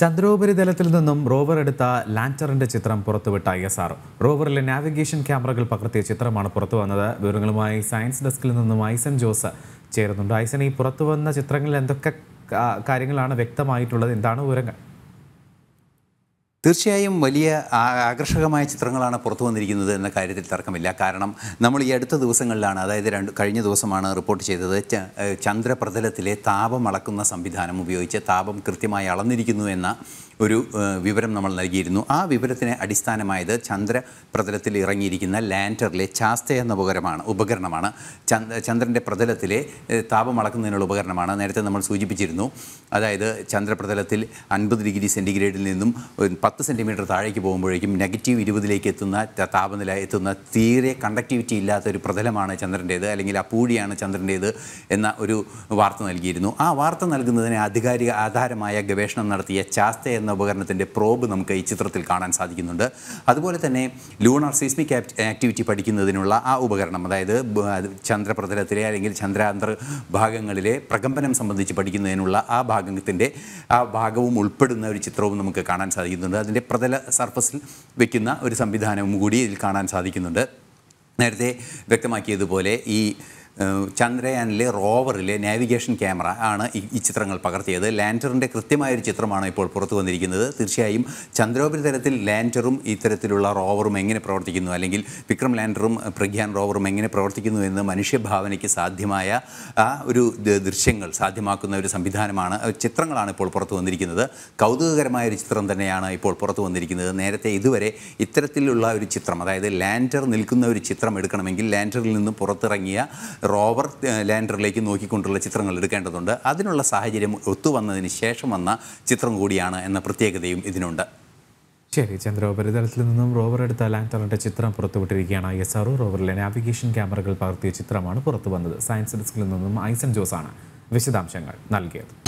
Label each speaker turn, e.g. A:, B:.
A: ചന്ദ്രോപരിതലത്തിൽ നിന്നും റോവർ എടുത്ത ലാൻഡറിന്റെ ചിത്രം പുറത്തുവിട്ട ഐ എസ് ആർ റോവറിലെ നാവിഗേഷൻ ക്യാമറകൾ പകർത്തിയ ചിത്രമാണ് പുറത്തു വന്നത് വിവരങ്ങളുമായി സയൻസ് ഡെസ്കിൽ നിന്നും ഐസൻ ജോസ് ചേരുന്നുണ്ട് ഐസൻ ഈ പുറത്തു വന്ന ചിത്രങ്ങളിൽ എന്തൊക്കെ കാര്യങ്ങളാണ് വ്യക്തമായിട്ടുള്ളത് എന്താണ് വിവരങ്ങൾ
B: തീർച്ചയായും വലിയ ആകർഷകമായ ചിത്രങ്ങളാണ് പുറത്തു വന്നിരിക്കുന്നത് എന്ന കാര്യത്തിൽ തർക്കമില്ല കാരണം നമ്മൾ ഈ അടുത്ത ദിവസങ്ങളിലാണ് അതായത് രണ്ട് കഴിഞ്ഞ ദിവസമാണ് റിപ്പോർട്ട് ചെയ്തത് ചന്ദ്രപ്രതലത്തിലെ താപം അളക്കുന്ന സംവിധാനം ഉപയോഗിച്ച് താപം കൃത്യമായി അളന്നിരിക്കുന്നു എന്ന ഒരു വിവരം നമ്മൾ നൽകിയിരുന്നു ആ വിവരത്തിന് അടിസ്ഥാനമായത് ചന്ദ്രപ്രതലത്തിൽ ഇറങ്ങിയിരിക്കുന്ന ലാൻഡറിലെ ചാസ്ത എന്ന ഉപകരണമാണ് ഉപകരണമാണ് ചന്ദ്ര ചന്ദ്രൻ്റെ പ്രതലത്തിലെ താപം അളക്കുന്നതിനുള്ള ഉപകരണമാണ് നേരത്തെ നമ്മൾ സൂചിപ്പിച്ചിരുന്നു അതായത് ചന്ദ്രപ്രതലത്തിൽ അൻപത് ഡിഗ്രി സെൻറ്റിഗ്രേഡിൽ നിന്നും പത്ത് സെൻറ്റിമീറ്റർ താഴേക്ക് പോകുമ്പോഴേക്കും നെഗറ്റീവ് ഇരുപതിലേക്ക് എത്തുന്ന താപനില എത്തുന്ന തീരെ കണ്ടക്ടിവിറ്റി ഇല്ലാത്ത ഒരു പ്രതലമാണ് ചന്ദ്രൻ്റേത് അല്ലെങ്കിൽ അപ്പൂഴിയാണ് ചന്ദ്രൻ്റേത് എന്ന ഒരു വാർത്ത നൽകിയിരുന്നു ആ വാർത്ത നൽകുന്നതിന് ആധികാരിക ആധാരമായ ഗവേഷണം നടത്തിയ ചാസ്ത എന്ന എന്ന ഉപകരണത്തിൻ്റെ പ്രോബ് നമുക്ക് ഈ ചിത്രത്തിൽ കാണാൻ സാധിക്കുന്നുണ്ട് അതുപോലെ തന്നെ ലൂണാർ സീസ്മിക് ആക്ടിവിറ്റി പഠിക്കുന്നതിനുള്ള ആ ഉപകരണം അതായത് ചന്ദ്രപ്രതലത്തിലെ അല്ലെങ്കിൽ ചന്ദ്രാന്തർ ഭാഗങ്ങളിലെ പ്രകമ്പനം സംബന്ധിച്ച് പഠിക്കുന്നതിനുള്ള ആ ഭാഗത്തിൻ്റെ ആ ഭാഗവും ഉൾപ്പെടുന്ന ഒരു ചിത്രവും നമുക്ക് കാണാൻ സാധിക്കുന്നുണ്ട് അതിൻ്റെ പ്രതല സർഫസിൽ വയ്ക്കുന്ന ഒരു സംവിധാനവും കൂടി ഇതിൽ കാണാൻ സാധിക്കുന്നുണ്ട് നേരത്തെ വ്യക്തമാക്കിയതുപോലെ ഈ ചന്ദ്രയാനിലെ റോവറിലെ നാവിഗേഷൻ ക്യാമറ ആണ് ഈ ചിത്രങ്ങൾ പകർത്തിയത് ലാൻഡറിൻ്റെ കൃത്യമായൊരു ചിത്രമാണ് ഇപ്പോൾ പുറത്തു വന്നിരിക്കുന്നത് തീർച്ചയായും ചന്ദ്രോപരിതലത്തിൽ ലാൻഡറും ഇത്തരത്തിലുള്ള റോവറും എങ്ങനെ പ്രവർത്തിക്കുന്നു അല്ലെങ്കിൽ വിക്രം ലാൻഡറും പ്രഗ്യാൻ റോവറും എങ്ങനെ പ്രവർത്തിക്കുന്നു എന്ന് മനുഷ്യഭാവനയ്ക്ക് സാധ്യമായ ആ ഒരു ദൃശ്യങ്ങൾ സാധ്യമാക്കുന്ന ഒരു സംവിധാനമാണ് ചിത്രങ്ങളാണ് ഇപ്പോൾ പുറത്തു വന്നിരിക്കുന്നത് കൗതുകകരമായ ഒരു ചിത്രം തന്നെയാണ് ഇപ്പോൾ പുറത്തു വന്നിരിക്കുന്നത് നേരത്തെ ഇതുവരെ ഇത്തരത്തിലുള്ള ഒരു ചിത്രം അതായത് ലാൻഡർ നിൽക്കുന്ന ഒരു ചിത്രം എടുക്കണമെങ്കിൽ ലാൻഡറിൽ നിന്ന് പുറത്തിറങ്ങിയ റോവർ ലാൻഡറിലേക്ക് നോക്കിക്കൊണ്ടുള്ള ചിത്രങ്ങൾ എടുക്കേണ്ടതുണ്ട് അതിനുള്ള സാഹചര്യം ഒത്തുവന്നതിന് ശേഷം വന്ന ചിത്രം കൂടിയാണ് എന്ന പ്രത്യേകതയും ഇതിനുണ്ട്
A: ശരി ചന്ദ്രോപരിതലത്തിൽ നിന്നും റോവർ എടുത്ത ലാൻഡറിൻ്റെ ചിത്രം പുറത്തുവിട്ടിരിക്കുകയാണ് ഐ എസ് ആർ റോവറിലെ നാവിഗേഷൻ ക്യാമറകൾ പകർത്തിയ ചിത്രമാണ് പുറത്തു വന്നത് സയൻസ് ഡെസ്കിൽ നിന്നും ഐസൻ ജോസാണ് വിശദാംശങ്ങൾ നൽകിയത്